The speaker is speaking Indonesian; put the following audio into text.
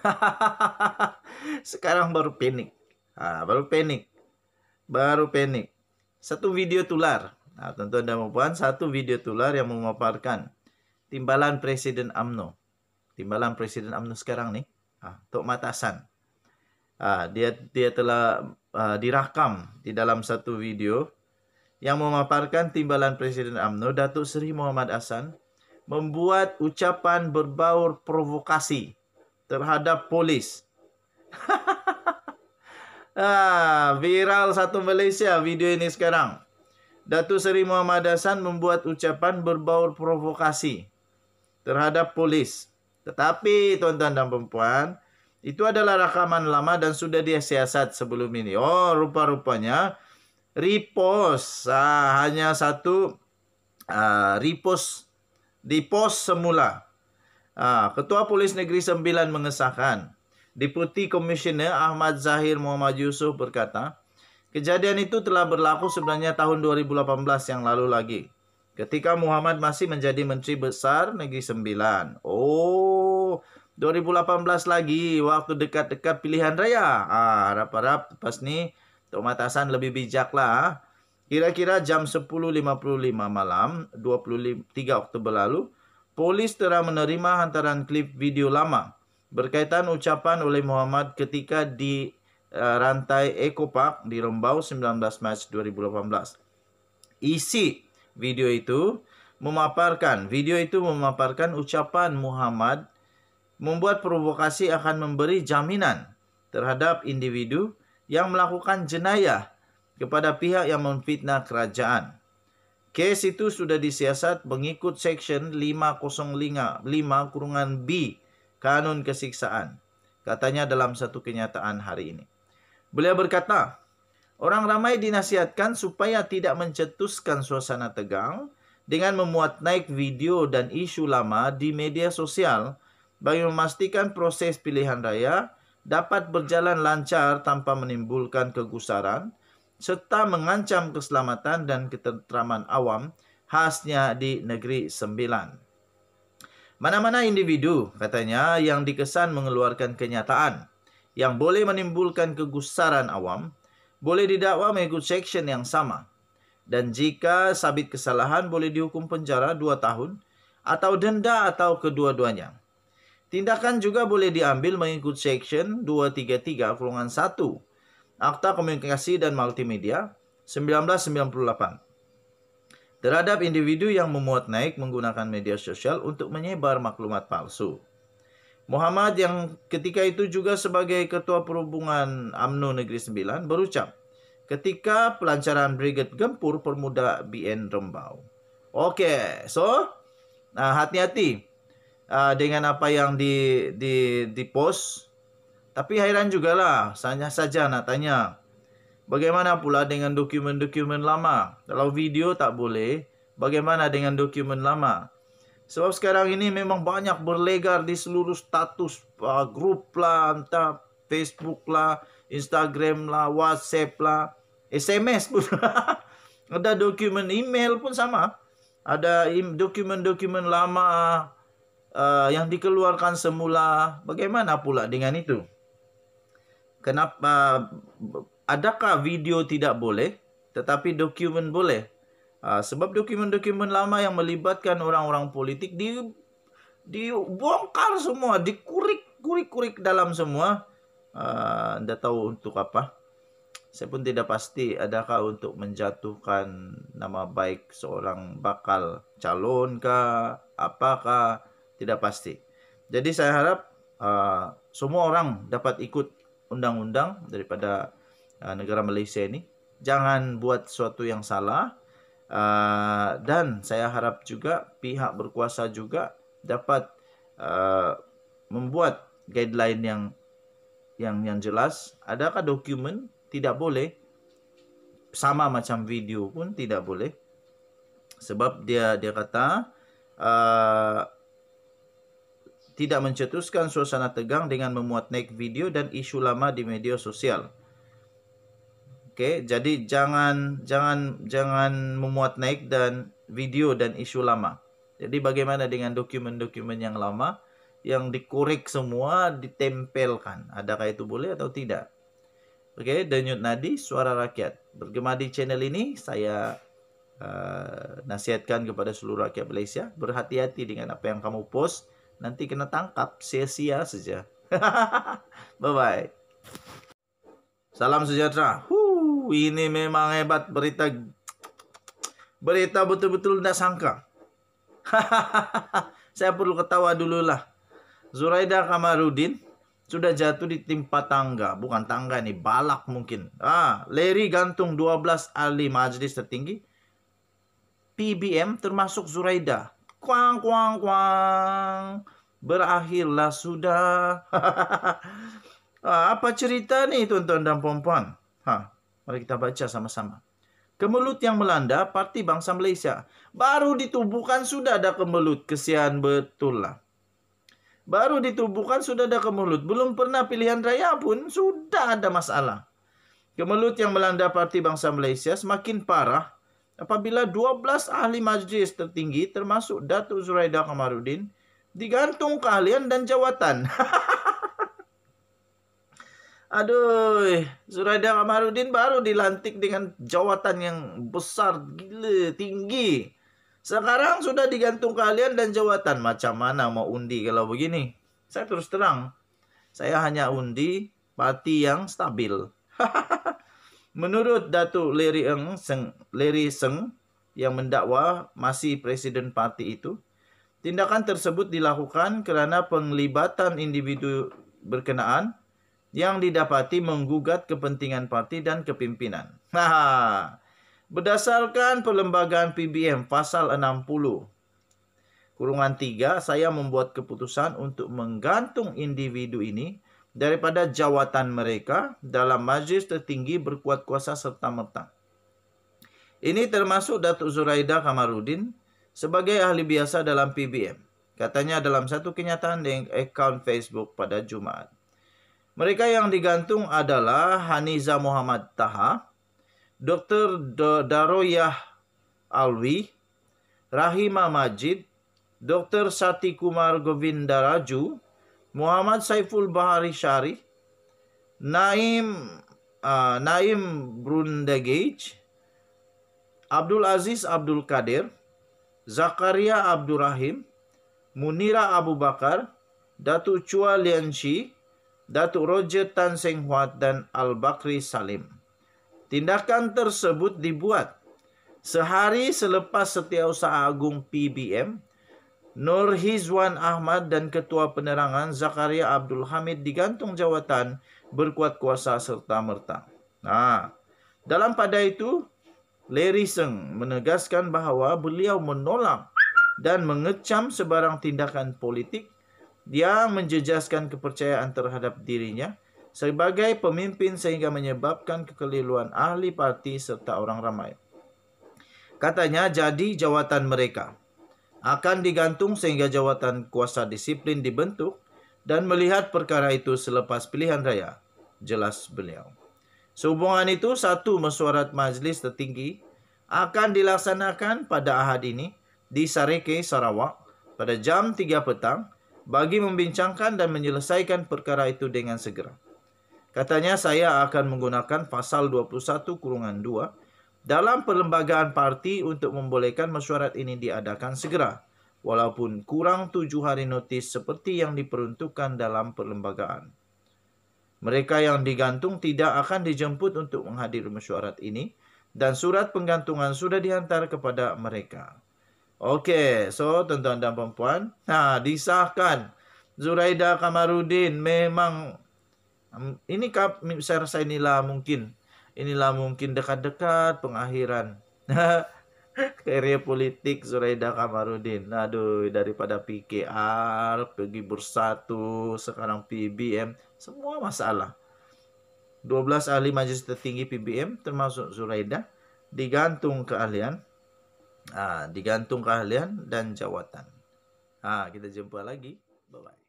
sekarang baru panik ah, ha, baru panik baru panik satu video tular nah, ha, tentu anda mempunyai satu video tular yang memaparkan timbalan presiden amno timbalan presiden amno sekarang ni ah, Tok matasan ah, dia dia telah ah, dirakam di dalam satu video yang memaparkan timbalan presiden amno datuk seri muhammad hasan membuat ucapan berbaur provokasi terhadap polis. ah, viral satu Malaysia video ini sekarang. Datu Seri Muhammad Hasan membuat ucapan berbaur provokasi terhadap polis. Tetapi tuan-tuan dan perempuan, itu adalah rakaman lama dan sudah dia siasat sebelum ini. Oh, rupa-rupanya repost ah, hanya satu uh, repost di post semula Ah, Ketua Polis Negeri Sembilan mengesahkan. Deputi Komisioner Ahmad Zahir Muhammad Yusuf berkata, kejadian itu telah berlaku sebenarnya tahun 2018 yang lalu lagi. Ketika Muhammad masih menjadi Menteri Besar Negeri Sembilan. Oh, 2018 lagi, waktu dekat-dekat pilihan raya. Ah, harap-harap pas ni Tok Matasan lebih bijak lah. Ah. Kira-kira jam 10.55 malam 23 Oktober lalu, Polis telah menerima hantaran klip video lama berkaitan ucapan oleh Muhammad ketika di eh, rantai Eco Park di Rembau 19 Mac 2018. Isi video itu memaparkan, video itu memaparkan ucapan Muhammad membuat provokasi akan memberi jaminan terhadap individu yang melakukan jenayah kepada pihak yang memfitnah kerajaan. Case itu sudah disiasat mengikut section 505 kurungan B Kanun Kesiksaan. Katanya dalam satu kenyataan hari ini. Beliau berkata, orang ramai dinasihatkan supaya tidak mencetuskan suasana tegang dengan memuat naik video dan isu lama di media sosial bagi memastikan proses pilihan raya dapat berjalan lancar tanpa menimbulkan kegusaran serta mengancam keselamatan dan ketentraman awam khasnya di negeri sembilan. Mana-mana individu, katanya, yang dikesan mengeluarkan kenyataan yang boleh menimbulkan kegusaran awam, boleh didakwa mengikut section yang sama. Dan jika sabit kesalahan boleh dihukum penjara 2 tahun atau denda atau kedua-duanya. Tindakan juga boleh diambil mengikut section 233 1 Akta Komunikasi dan Multimedia 1998 terhadap individu yang memuat naik menggunakan media sosial untuk menyebar maklumat palsu. Muhammad yang ketika itu juga sebagai ketua perhubungan Amnu Negeri Sembilan berucap ketika pelancaran Brigade Gempur Permuda BN Rembau. Oke, okay, so nah, hati-hati hati uh, dengan apa yang di di di post tapi hairan jugalah, hanya saja nak tanya. Bagaimana pula dengan dokumen-dokumen lama? Kalau video tak boleh, bagaimana dengan dokumen lama? Sebab sekarang ini memang banyak berlegar di seluruh status uh, grup lah, entah Facebook lah, Instagram lah, WhatsApp lah, SMS pun. Ada dokumen email pun sama. Ada dokumen-dokumen lama uh, yang dikeluarkan semula. Bagaimana pula dengan itu? Kenapa uh, adakah video tidak boleh tetapi dokumen boleh? Uh, sebab dokumen-dokumen lama yang melibatkan orang-orang politik di dibongkar semua, dikurik kurik-kurik dalam semua. Uh, anda tahu untuk apa? Saya pun tidak pasti adakah untuk menjatuhkan nama baik seorang bakal calon kah, apakah, tidak pasti. Jadi saya harap uh, semua orang dapat ikut undang-undang daripada uh, negara Malaysia ini. Jangan buat sesuatu yang salah. Uh, dan saya harap juga pihak berkuasa juga dapat uh, membuat guideline yang yang yang jelas. Adakah dokumen tidak boleh sama macam video pun tidak boleh. Sebab dia dia kata uh, tidak mencetuskan suasana tegang dengan memuat naik video dan isu lama di media sosial. Oke, jadi jangan jangan jangan memuat naik dan video dan isu lama. Jadi bagaimana dengan dokumen-dokumen yang lama yang dikorek semua ditempelkan? Adakah itu boleh atau tidak? Oke, Denyut Nadi, Suara Rakyat. Bergema di channel ini, saya uh, nasihatkan kepada seluruh rakyat Malaysia, berhati-hati dengan apa yang kamu post nanti kena tangkap sia-sia saja. Bye-bye. Salam sejahtera. Huh, ini memang hebat berita berita betul-betul tidak sangka. Saya perlu ketawa dulu lah. Zuraida Kamarudin sudah jatuh ditimpa tangga. Bukan tangga ini, balak mungkin. Ah, Leri gantung 12 ahli majelis tertinggi. PBM termasuk Zuraida kuang kuang kuang berakhirlah sudah ah, apa cerita nih tuan-tuan dan perempuan ha mari kita baca sama-sama kemelut yang melanda parti bangsa Malaysia baru ditubuhkan sudah ada kemelut kesian betul lah baru ditubuhkan sudah ada kemelut belum pernah pilihan raya pun sudah ada masalah kemelut yang melanda parti bangsa Malaysia semakin parah apabila 12 ahli majlis tertinggi termasuk Datuk Zuraida Kamarudin digantung keahlian dan jawatan. Aduh, Zuraida Kamarudin baru dilantik dengan jawatan yang besar, gila, tinggi. Sekarang sudah digantung keahlian dan jawatan. Macam mana mau undi kalau begini? Saya terus terang, saya hanya undi parti yang stabil. Menurut Datuk Leri Eng Seng, Leri Seng yang mendakwa masih presiden parti itu, tindakan tersebut dilakukan kerana penglibatan individu berkenaan yang didapati menggugat kepentingan parti dan kepimpinan. Nah, berdasarkan Perlembagaan PBM pasal 60 kurungan 3, saya membuat keputusan untuk menggantung individu ini daripada jawatan mereka dalam majlis tertinggi berkuat kuasa serta merta. Ini termasuk Datuk Zuraida Kamarudin sebagai ahli biasa dalam PBM. Katanya dalam satu kenyataan di akaun Facebook pada Jumaat. Mereka yang digantung adalah Haniza Muhammad Taha, Dr. Daroyah Alwi, Rahima Majid, Dr. Sati Kumar Govindaraju, Muhammad Saiful Bahari Syari, Naim uh, Naim Brundegage, Abdul Aziz Abdul Kadir, Zakaria Abdul Rahim, Munira Abu Bakar, Datuk Chua Lianshi, Datuk Roger Tan Seng Huat dan Al-Bakri Salim. Tindakan tersebut dibuat sehari selepas Setiausaha Agung PBM Nur Hizwan Ahmad dan Ketua Penerangan Zakaria Abdul Hamid digantung jawatan berkuat kuasa serta merta. Nah, dalam pada itu, Larry Seng menegaskan bahawa beliau menolak dan mengecam sebarang tindakan politik yang menjejaskan kepercayaan terhadap dirinya sebagai pemimpin sehingga menyebabkan kekeliruan ahli parti serta orang ramai. Katanya jadi jawatan mereka akan digantung sehingga jawatan kuasa disiplin dibentuk dan melihat perkara itu selepas pilihan raya, jelas beliau. Sehubungan itu, satu mesyuarat majlis tertinggi akan dilaksanakan pada ahad ini di Sareke, Sarawak pada jam 3 petang bagi membincangkan dan menyelesaikan perkara itu dengan segera. Katanya saya akan menggunakan pasal 21 kurungan 2 dalam perlembagaan parti untuk membolehkan mesyuarat ini diadakan segera, walaupun kurang tujuh hari notis seperti yang diperuntukkan dalam perlembagaan. Mereka yang digantung tidak akan dijemput untuk menghadiri mesyuarat ini, dan surat penggantungan sudah dihantar kepada mereka. Oke, so tuan-tuan dan perempuan, nah disahkan Zuraida Kamarudin memang mm, ini kap, saya rasa inilah mungkin inilah mungkin dekat-dekat pengakhiran. Karya politik Zuraida Kamarudin. Aduh, daripada PKR, pergi bersatu, sekarang PBM, semua masalah. 12 ahli majlis tertinggi PBM termasuk Zuraida digantung keahlian, ah, digantung keahlian dan jawatan. Ah, kita jumpa lagi. Bye bye.